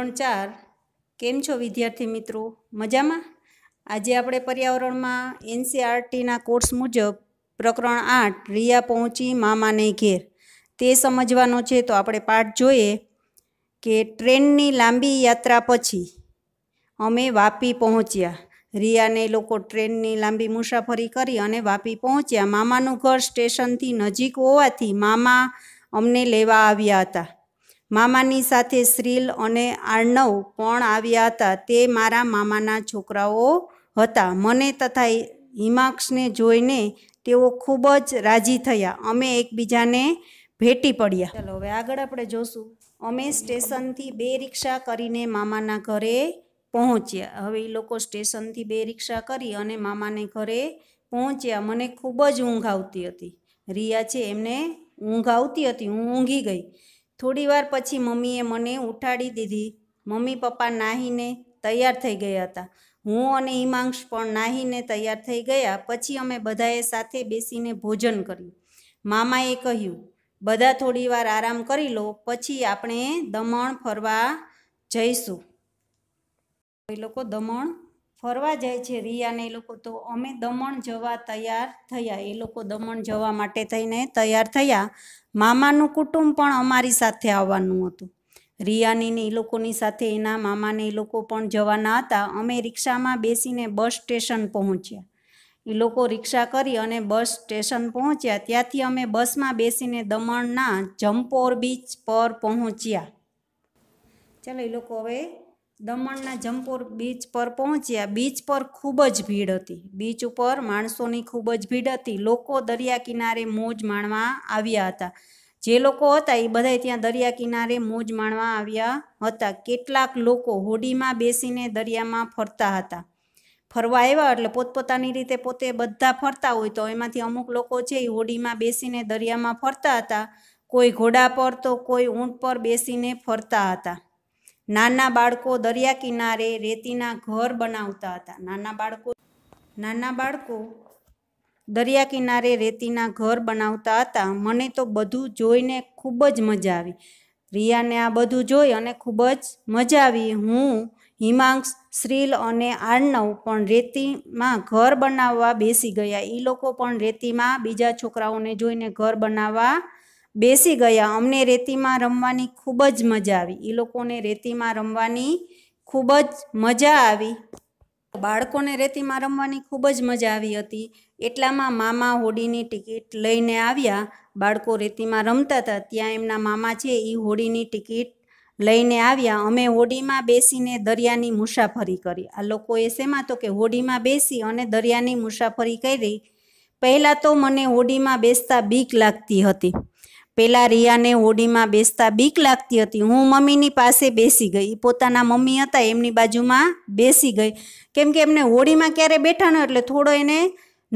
ધોરણ ચાર કેમ છો વિદ્યાર્થી મિત્રો મજામાં આજે આપણે પર્યાવરણમાં એનસીઆરટીના કોર્સ મુજબ પ્રકરણ આઠ રિયા પહોંચી મામાને ઘેર તે સમજવાનો છે તો આપણે પાઠ જોઈએ કે ટ્રેનની લાંબી યાત્રા પછી અમે વાપી પહોંચ્યા રિયાને લોકો ટ્રેનની લાંબી મુસાફરી કરી અને વાપી પહોંચ્યા મામાનું ઘર સ્ટેશનથી નજીક હોવાથી મામા અમને લેવા આવ્યા હતા મામાની સાથે શ્રીલ અને આર્ણવ પણ આવ્યા હતા તે મારા મામાના છોકરાઓ હતા મને તથા હિમાક્ષને જોઈને તેઓ ખૂબ જ રાજી થયા અમે એકબીજાને ભેટી પડ્યા ચલો હવે આગળ આપણે જોશું અમે સ્ટેશનથી બે રિક્ષા કરીને મામાના ઘરે પહોંચ્યા હવે એ લોકો સ્ટેશનથી બે રિક્ષા કરી અને મામાને ઘરે પહોંચ્યા મને ખૂબ જ ઊંઘ આવતી હતી રિયા છે એમને ઊંઘ આવતી હતી હું ઊંઘી ગઈ થોડીવાર પછી મમ્મીએ મને ઉઠાડી દીધી મમ્મી પપ્પા નાહીને તૈયાર થઈ ગયા હતા હું અને હિમાંશ પણ નાહીને તૈયાર થઈ ગયા પછી અમે બધાએ સાથે બેસીને ભોજન કર્યું મામાએ કહ્યું બધા થોડીવાર આરામ કરી લો પછી આપણે દમણ ફરવા જઈશું એ લોકો દમણ ફરવા જાય છે રિયાને એ લોકો તો અમે દમણ જવા તૈયાર થયા એ લોકો દમણ જવા માટે થઈને તૈયાર થયા મામાનું કુટુંબ પણ અમારી સાથે આવવાનું હતું રિયાની ને એ લોકોની સાથે એના મામાને એ લોકો પણ જવાના હતા અમે રિક્ષામાં બેસીને બસ સ્ટેશન પહોંચ્યા એ લોકો રિક્ષા કરી અને બસ સ્ટેશન પહોંચ્યા ત્યાંથી અમે બસમાં બેસીને દમણના જમ્પોર બીચ પર પહોંચ્યા ચાલો એ લોકો હવે દમણના જમપોર બીચ પર પહોંચ્યા બીચ પર ખૂબ જ ભીડ હતી બીચ ઉપર માણસોની ખૂબ જ ભીડ હતી લોકો દરિયા કિનારે મોજ માણવા આવ્યા હતા જે લોકો હતા એ બધા ત્યાં દરિયા કિનારે મોજ માણવા આવ્યા હતા કેટલાક લોકો હોડીમાં બેસીને દરિયામાં ફરતા હતા ફરવા આવ્યા એટલે પોતપોતાની રીતે પોતે બધા ફરતા હોય તો એમાંથી અમુક લોકો છે એ હોડીમાં બેસીને દરિયામાં ફરતા હતા કોઈ ઘોડા પર તો કોઈ ઊંટ પર બેસીને ફરતા હતા નાના બાળકો દરિયા કિનારે રેતીના ઘર બનાવતા હતા નાના બાળકો નાના બાળકો દરિયા કિનારે રેતીના ઘર બનાવતા હતા મને તો બધું જોઈને ખૂબ જ મજા આવી રિયાને આ બધું જોઈ અને ખૂબ જ મજા આવી હું હિમાંક્ષ શ્રીલ અને આર્ણવ પણ રેતીમાં ઘર બનાવવા બેસી ગયા એ લોકો પણ રેતીમાં બીજા છોકરાઓને જોઈને ઘર બનાવવા બેસી ગયા અમને રેતીમાં રમવાની ખૂબ જ મજા આવી એ લોકોને રેતીમાં રમવાની ખૂબ જ મજા આવી બાળકોને રેતીમાં રમવાની ખૂબ જ મજા આવી હતી એટલામાં મામા હોડીની ટિકિટ લઈને આવ્યા બાળકો રેતીમાં રમતા હતા ત્યાં એમના મામા છે એ હોડીની ટિકિટ લઈને આવ્યા અમે હોડીમાં બેસીને દરિયાની મુસાફરી કરી આ લોકોએ શેમાં તો કે હોડીમાં બેસી અને દરિયાની મુસાફરી કરી પહેલાં તો મને હોડીમાં બેસતા બીક લાગતી હતી પહેલાં રિયાને હોડીમાં બેસતા બીક લાગતી હતી હું મમ્મીની પાસે બેસી ગઈ પોતાના મમ્મી હતા એમની બાજુમાં બેસી ગઈ કેમ કે એમને હોડીમાં ક્યારે બેઠા ન એટલે થોડો એને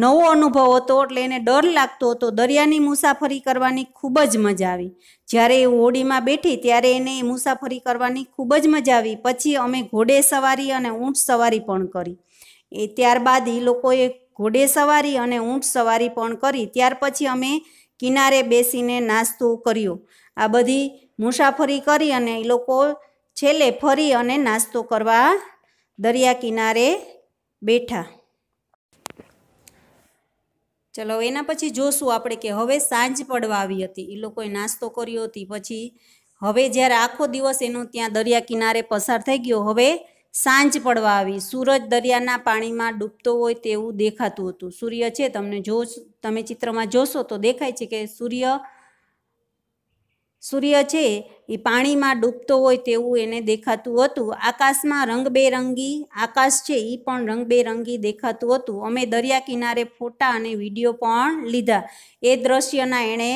નવો અનુભવ હતો એટલે એને ડર લાગતો હતો દરિયાની મુસાફરી કરવાની ખૂબ જ મજા આવી જ્યારે એ હોડીમાં બેઠી ત્યારે એને મુસાફરી કરવાની ખૂબ જ મજા આવી પછી અમે ઘોડે સવારી અને ઊંટ સવારી પણ કરી એ ત્યારબાદ એ લોકોએ ઘોડે સવારી અને ઊંટ સવારી પણ કરી ત્યાર પછી અમે કિનારે બેસીને નાસ્તું કર્યું આ બધી મુસાફરી કરી અને એ લોકો છેલ્લે ફરી અને નાસ્તો કરવા દરિયા કિનારે બેઠા ચલો એના પછી જોશું આપણે કે હવે સાંજ પડવા આવી હતી એ લોકોએ નાસ્તો કર્યો હતી પછી હવે જ્યારે આખો દિવસ એનો ત્યાં દરિયા કિનારે પસાર થઈ ગયો હવે સાંજ પડવા આવી સૂરજ દરિયાના પાણીમાં ડૂબતો હોય તેવું દેખાતું હતું સૂર્ય છે તમને જો તમે ચિત્રમાં જોશો તો દેખાય છે કે સૂર્ય સૂર્ય છે એ પાણીમાં ડૂબતો હોય તેવું એને દેખાતું હતું આકાશમાં રંગબેરંગી આકાશ છે એ પણ રંગબેરંગી દેખાતું હતું અમે દરિયા કિનારે ફોટા અને વિડીયો પણ લીધા એ દ્રશ્યના એણે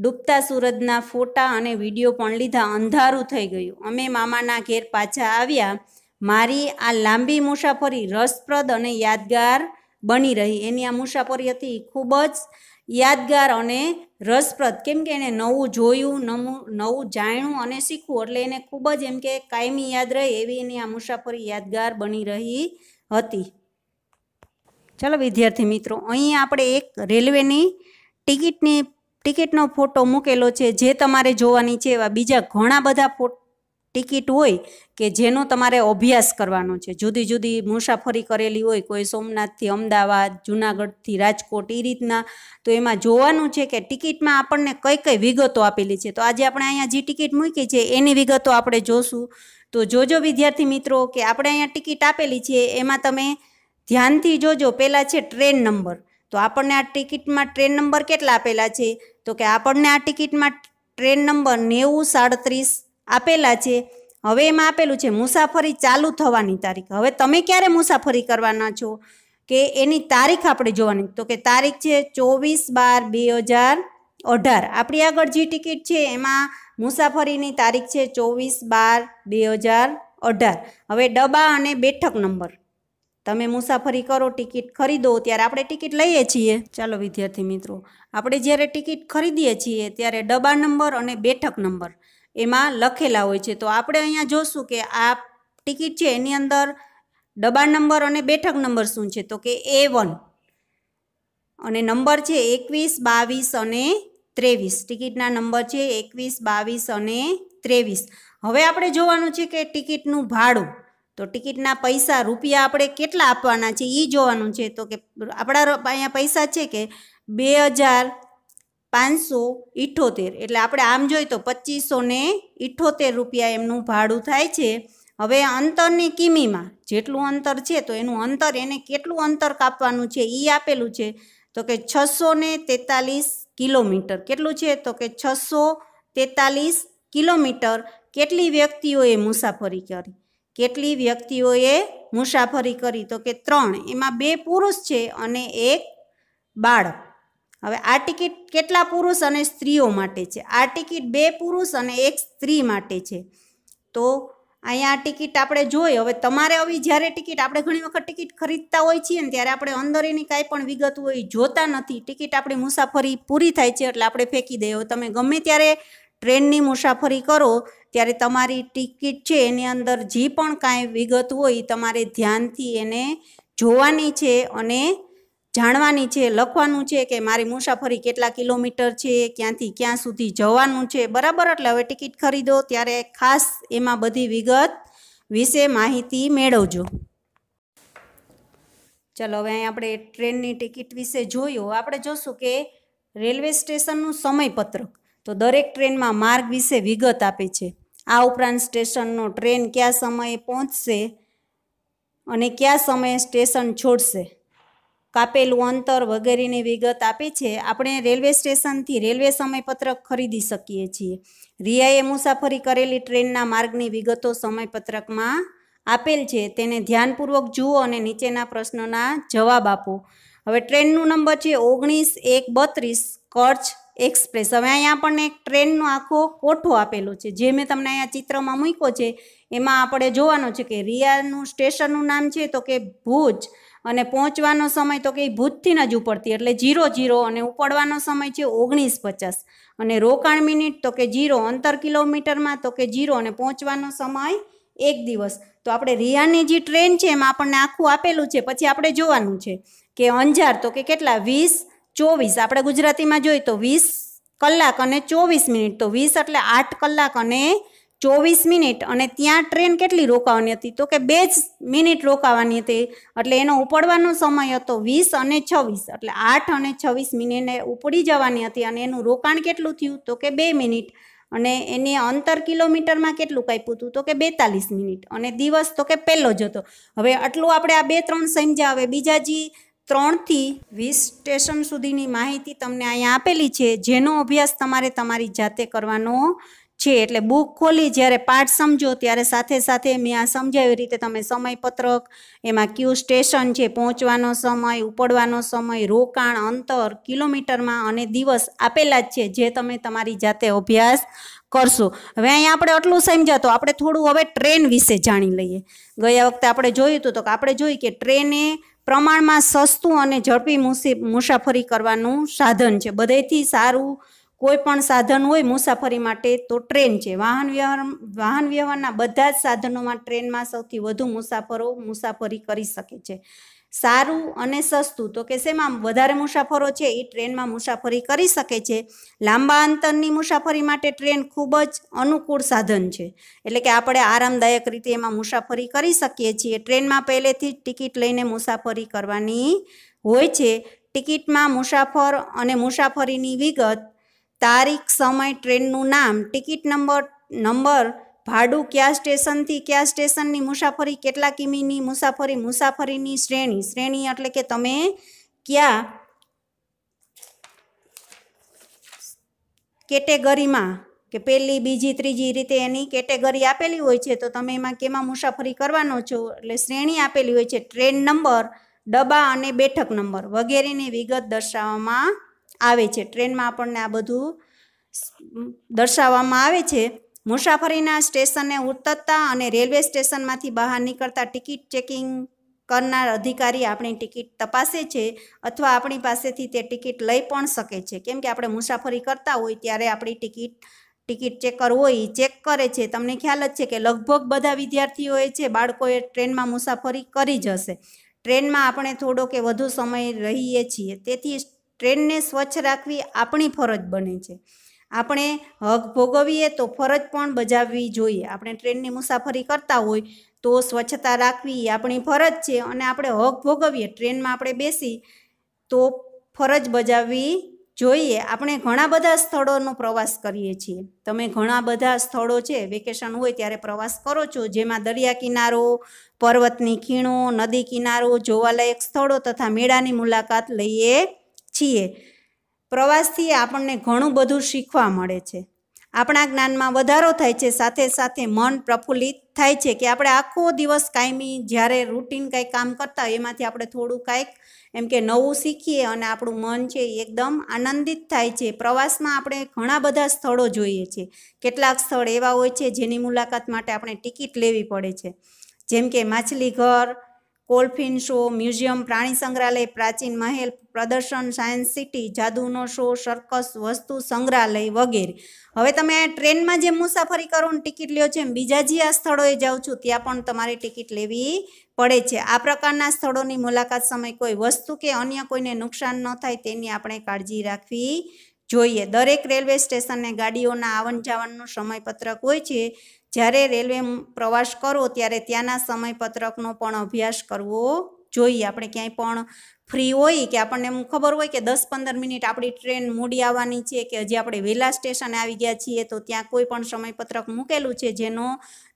ડૂબતા સૂરજના ફોટા અને વિડીયો પણ લીધા અંધારું થઈ ગયું અમે મામાના ઘેર પાછા આવ્યા મારી આ લાંબી મુસાફરી રસપ્રદ અને યાદગાર બની રહી એની આ મુસાફરી હતી ખૂબ જ યાદગાર અને રસપ્રદ કેમ કે એણે નવું જોયું નવું નવું જાણ્યું અને શીખવું એટલે એને ખૂબ જ એમ કે કાયમી યાદ રહે એવી એની આ મુસાફરી યાદગાર બની રહી હતી ચાલો વિદ્યાર્થી મિત્રો અહીં આપણે એક રેલવેની ટિકિટની ટિકિટનો ફોટો મૂકેલો છે જે તમારે જોવાની છે એવા બીજા ઘણા બધા ફોટો ટિકિટ હોય કે જેનો તમારે અભ્યાસ કરવાનો છે જુદી જુદી મુસાફરી કરેલી હોય કોઈ સોમનાથથી અમદાવાદ જુનાગઢથી રાજકોટ એ રીતના તો એમાં જોવાનું છે કે ટિકિટમાં આપણને કઈ કઈ વિગતો આપેલી છે તો આજે આપણે અહીંયા જે ટિકિટ મૂકી છે એની વિગતો આપણે જોશું તો જોજો વિદ્યાર્થી મિત્રો કે આપણે અહીંયા ટિકિટ આપેલી છે એમાં તમે ધ્યાનથી જોજો પહેલાં છે ટ્રેન નંબર તો આપણને આ ટિકિટમાં ટ્રેન નંબર કેટલા આપેલા છે તો કે આપણને આ ટિકિટમાં ટ્રેન નંબર નેવું સાડત્રીસ આપેલા છે હવે એમાં આપેલું છે મુસાફરી ચાલુ થવાની તારીખ હવે તમે ક્યારે મુસાફરી કરવાના છો કે એની તારીખ આપણે જોવાની તો કે તારીખ છે ચોવીસ બાર બે હજાર અઢાર આપણી આગળ જે ટિકિટ છે એમાં મુસાફરીની તારીખ છે ચોવીસ બાર બે હજાર અઢાર હવે ડબ્બા અને બેઠક નંબર તમે મુસાફરી કરો ટિકિટ ખરીદો ત્યારે આપણે ટિકિટ લઈએ છીએ ચાલો વિદ્યાર્થી મિત્રો આપણે જ્યારે ટિકિટ ખરીદીએ છીએ ત્યારે ડબ્બા નંબર અને બેઠક નંબર એમાં લખેલા હોય છે તો આપણે અહીંયા જોશું કે આ ટિકિટ છે એની અંદર ડબ્બા નંબર અને બેઠક નંબર શું છે તો કે એ વન અને નંબર છે એકવીસ બાવીસ અને ત્રેવીસ ટિકિટના નંબર છે એકવીસ બાવીસ અને ત્રેવીસ હવે આપણે જોવાનું છે કે ટિકિટનું ભાડું તો ટિકિટના પૈસા રૂપિયા આપણે કેટલા આપવાના છે એ જોવાનું છે તો કે આપણા અહીંયા પૈસા છે કે બે હજાર પાંચસો ઇઠોતેર એટલે આપણે આમ જોઈએ તો પચીસો ને ઇઠોતેર રૂપિયા એમનું ભાડું થાય છે હવે અંતરની કિમીમાં જેટલું અંતર છે તો એનું અંતર એને કેટલું અંતર કાપવાનું છે એ આપેલું છે તો કે છસો ને તેતાલીસ કિલોમીટર કેટલું છે તો કે છસો તેતાલીસ કિલોમીટર કેટલી વ્યક્તિઓએ મુસાફરી કરી કેટલી વ્યક્તિઓએ મુસાફરી કરી તો કે ત્રણ એમાં બે પુરુષ છે અને એક બાળક હવે આ ટિકિટ કેટલા પુરુષ અને સ્ત્રીઓ માટે છે આ ટિકિટ બે પુરુષ અને એક સ્ત્રી માટે છે તો અહીંયા આ ટિકિટ આપણે જોઈએ હવે તમારે આવી જ્યારે ટિકિટ આપણે ઘણી વખત ટિકિટ ખરીદતા હોય છીએ ને ત્યારે આપણે અંદર એની કાંઈ પણ વિગત હોય જોતા નથી ટિકિટ આપણી મુસાફરી પૂરી થાય છે એટલે આપણે ફેંકી દઈએ તમે ગમે ત્યારે ટ્રેનની મુસાફરી કરો ત્યારે તમારી ટિકિટ છે એની અંદર જે પણ કાંઈ વિગત હોય તમારે ધ્યાનથી એને જોવાની છે અને જાણવાની છે લખવાનું છે કે મારી મુસાફરી કેટલા કિલોમીટર છે ક્યાંથી ક્યાં સુધી જવાનું છે બરાબર એટલે હવે ટિકિટ ખરીદો ત્યારે ખાસ એમાં બધી વિગત વિશે માહિતી મેળવજો ચલો હવે અહીં આપણે ટ્રેનની ટિકિટ વિશે જોયું આપણે જોશું કે રેલવે સ્ટેશનનું સમયપત્રક તો દરેક ટ્રેનમાં માર્ગ વિશે વિગત આપે છે આ ઉપરાંત સ્ટેશનનો ટ્રેન કયા સમયે પહોંચશે અને કયા સમયે સ્ટેશન છોડશે કાપેલું અંતર વગેરેની વિગત આપે છે આપણે રેલવે સ્ટેશનથી રેલવે સમયપત્રક ખરીદી શકીએ છીએ રિયાએ મુસાફરી કરેલી ટ્રેનના માર્ગની વિગતો સમયપત્રકમાં આપેલ છે તેને ધ્યાનપૂર્વક જુઓ અને નીચેના પ્રશ્નોના જવાબ આપો હવે ટ્રેનનું નંબર છે ઓગણીસ એક બત્રીસ કચ્છ એક્સપ્રેસ હવે અહીંયા પણ એક ટ્રેનનો આખો કોઠો આપેલો છે જે મેં તમને અહીંયા ચિત્રમાં મૂક્યો છે એમાં આપણે જોવાનું છે કે રિયાનું સ્ટેશનનું નામ છે તો કે ભુજ અને પહોંચવાનો સમય તો કે ભૂતથી જ ઉપડતી એટલે જીરો જીરો અને ઉપડવાનો સમય છે ઓગણીસ પચાસ અને રોકાણ મિનિટ તો કે જીરો અંતર કિલોમીટરમાં તો કે જીરો અને પહોંચવાનો સમય એક દિવસ તો આપણે રિયાની જે ટ્રેન છે એમાં આપણને આખું આપેલું છે પછી આપણે જોવાનું છે કે અંજાર તો કે કેટલા વીસ ચોવીસ આપણે ગુજરાતીમાં જોઈએ તો વીસ કલાક અને ચોવીસ મિનિટ તો વીસ એટલે આઠ કલાક અને ચોવીસ મિનિટ અને ત્યાં ટ્રેન કેટલી રોકાવાની હતી તો કે બે જ મિનિટ રોકાવાની હતી એટલે એનો ઉપડવાનો સમય હતો વીસ અને છવ્વીસ એટલે આઠ અને છવ્વીસ મિનિટે ઉપડી જવાની હતી અને એનું રોકાણ કેટલું થયું તો કે બે મિનિટ અને એને અંતર કિલોમીટરમાં કેટલું કાપ્યું હતું તો કે બેતાલીસ મિનિટ અને દિવસ તો કે પહેલો જ હતો હવે આટલું આપણે આ બે ત્રણ સમજ્યા હવે બીજા જે ત્રણથી વીસ સ્ટેશન સુધીની માહિતી તમને અહીંયા આપેલી છે જેનો અભ્યાસ તમારે તમારી જાતે કરવાનો છે એટલે બુક ખોલી જ્યારે પાઠ સમજો ત્યારે સાથે સાથે મેં આ સમજાવી રીતે તમે સમયપત્રક એમાં ક્યુ સ્ટેશન છે પહોંચવાનો સમય ઉપડવાનો સમય રોકાણ અંતર કિલોમીટરમાં અને દિવસ આપેલા જ છે જે તમે તમારી જાતે અભ્યાસ કરશો હવે અહીંયા આપણે આટલું સમજ્યા તો આપણે થોડું હવે ટ્રેન વિશે જાણી લઈએ ગયા વખતે આપણે જોયું હતું તો આપણે જોયું કે ટ્રેને પ્રમાણમાં સસ્તું અને ઝડપી મુસાફરી કરવાનું સાધન છે બધેથી સારું કોઈ પણ સાધન હોય મુસાફરી માટે તો ટ્રેન છે વાહન વ્યવહાર વાહન વ્યવહારના બધા જ સાધનોમાં ટ્રેનમાં સૌથી વધુ મુસાફરો મુસાફરી કરી શકે છે સારું અને સસ્તું તો કે શેમાં વધારે મુસાફરો છે એ ટ્રેનમાં મુસાફરી કરી શકે છે લાંબા અંતરની મુસાફરી માટે ટ્રેન ખૂબ જ અનુકૂળ સાધન છે એટલે કે આપણે આરામદાયક રીતે એમાં મુસાફરી કરી શકીએ છીએ ટ્રેનમાં પહેલેથી જ ટિકિટ લઈને મુસાફરી કરવાની હોય છે ટિકિટમાં મુસાફર અને મુસાફરીની વિગત તારીખ સમય ટ્રેનનું નામ ટિકિટ નંબર નંબર ભાડું કયા સ્ટેશનથી કયા સ્ટેશનની મુસાફરી કેટલા કિમીની મુસાફરી મુસાફરીની શ્રેણી શ્રેણી એટલે કે તમે કયા કેટેગરીમાં કે પહેલી બીજી ત્રીજી રીતે એની કેટેગરી આપેલી હોય છે તો તમે એમાં કેમાં મુસાફરી કરવાનો છો એટલે શ્રેણી આપેલી હોય છે ટ્રેન નંબર ડબ્બા અને બેઠક નંબર વગેરેની વિગત દર્શાવવામાં આવે છે ટ્રેનમાં આપણને આ બધું દર્શાવવામાં આવે છે મુસાફરીના સ્ટેશને ઉતરતા અને રેલવે સ્ટેશનમાંથી બહાર નીકળતા ટિકિટ ચેકિંગ કરનાર અધિકારી આપણી ટિકિટ તપાસે છે અથવા આપણી પાસેથી તે ટિકિટ લઈ પણ શકે છે કેમ કે આપણે મુસાફરી કરતા હોય ત્યારે આપણી ટિકિટ ટિકિટ ચેકર હોય ચેક કરે છે તમને ખ્યાલ જ છે કે લગભગ બધા વિદ્યાર્થીઓએ છે બાળકોએ ટ્રેનમાં મુસાફરી કરી જ હશે ટ્રેનમાં આપણે થોડો કે વધુ સમય રહીએ છીએ તેથી ટ્રેનને સ્વચ્છ રાખવી આપણી ફરજ બને છે આપણે હક ભોગવીએ તો ફરજ પણ બજાવવી જોઈએ આપણે ટ્રેનની મુસાફરી કરતા હોય તો સ્વચ્છતા રાખવી એ આપણી ફરજ છે અને આપણે હક ભોગવીએ ટ્રેનમાં આપણે બેસી તો ફરજ બજાવવી જોઈએ આપણે ઘણા બધા સ્થળોનો પ્રવાસ કરીએ છીએ તમે ઘણા બધા સ્થળો છે વેકેશન હોય ત્યારે પ્રવાસ કરો છો જેમાં દરિયા કિનારો પર્વતની ખીણો નદી કિનારો જોવાલાયક સ્થળો તથા મેળાની મુલાકાત લઈએ છીએ પ્રવાસથી આપણને ઘણું બધું શીખવા મળે છે આપણા જ્ઞાનમાં વધારો થાય છે સાથે સાથે મન પ્રફુલ્લિત થાય છે કે આપણે આખો દિવસ કાયમી જ્યારે રૂટીન કંઈક કામ કરતા હોય એમાંથી આપણે થોડું કાંઈક એમ કે નવું શીખીએ અને આપણું મન છે એકદમ આનંદિત થાય છે પ્રવાસમાં આપણે ઘણા બધા સ્થળો જોઈએ છીએ કેટલાક સ્થળ એવા હોય છે જેની મુલાકાત માટે આપણે ટિકિટ લેવી પડે છે જેમ કે માછલીઘર કોલ્ફિન શો મ્યુઝિયમ પ્રાણી સંગ્રહાલય પ્રાચીન મહેલ પ્રદર્શન સાયન્સ સિટી જાદુનો શો સર્કસ વસ્તુ સંગ્રહાલય વગેરે હવે તમે ટ્રેનમાં જે મુસાફરી કરો ને ટિકિટ લ્યો છે બીજા જે આ સ્થળોએ જાઉં છું ત્યાં પણ તમારે ટિકિટ લેવી પડે છે આ પ્રકારના સ્થળોની મુલાકાત સમય કોઈ વસ્તુ કે અન્ય કોઈને નુકસાન ન થાય તેની આપણે કાળજી રાખવી જોઈએ દરેક રેલવે સ્ટેશનને ગાડીઓના આવન જાવનનું સમયપત્રક હોય છે જ્યારે રેલવે પ્રવાસ કરો ત્યારે ત્યાંના સમયપત્રકનો પણ અભ્યાસ કરવો જોઈએ આપણે ક્યાંય પણ ફ્રી હોય કે આપણને એમ ખબર હોય કે દસ પંદર મિનિટ આપણી ટ્રેન મૂડી આવવાની છે કે હજી આપણે વેલા સ્ટેશને આવી ગયા છીએ તો ત્યાં કોઈ પણ સમયપત્રક મૂકેલું છે જેનો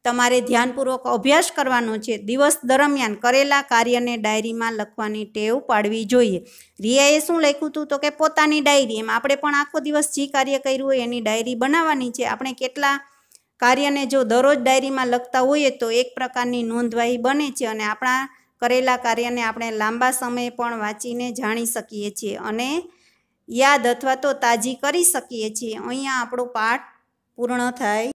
તમારે ધ્યાનપૂર્વક અભ્યાસ કરવાનો છે દિવસ દરમિયાન કરેલા કાર્યને ડાયરીમાં લખવાની ટેવ પાડવી જોઈએ રિયાએ શું લખ્યું હતું તો કે પોતાની ડાયરી એમ આપણે પણ આખો દિવસ જે કાર્ય કર્યું હોય એની ડાયરી બનાવવાની છે આપણે કેટલા કાર્યને જો દરરોજ ડાયરીમાં લખતા હોઈએ તો એક પ્રકારની નોંધવાહી બને છે અને આપણા કરેલા કાર્યને આપણે લાંબા સમય પણ વાંચીને જાણી શકીએ છીએ અને યાદ અથવા તો તાજી કરી શકીએ છીએ અહીંયા આપણો પાઠ પૂર્ણ થાય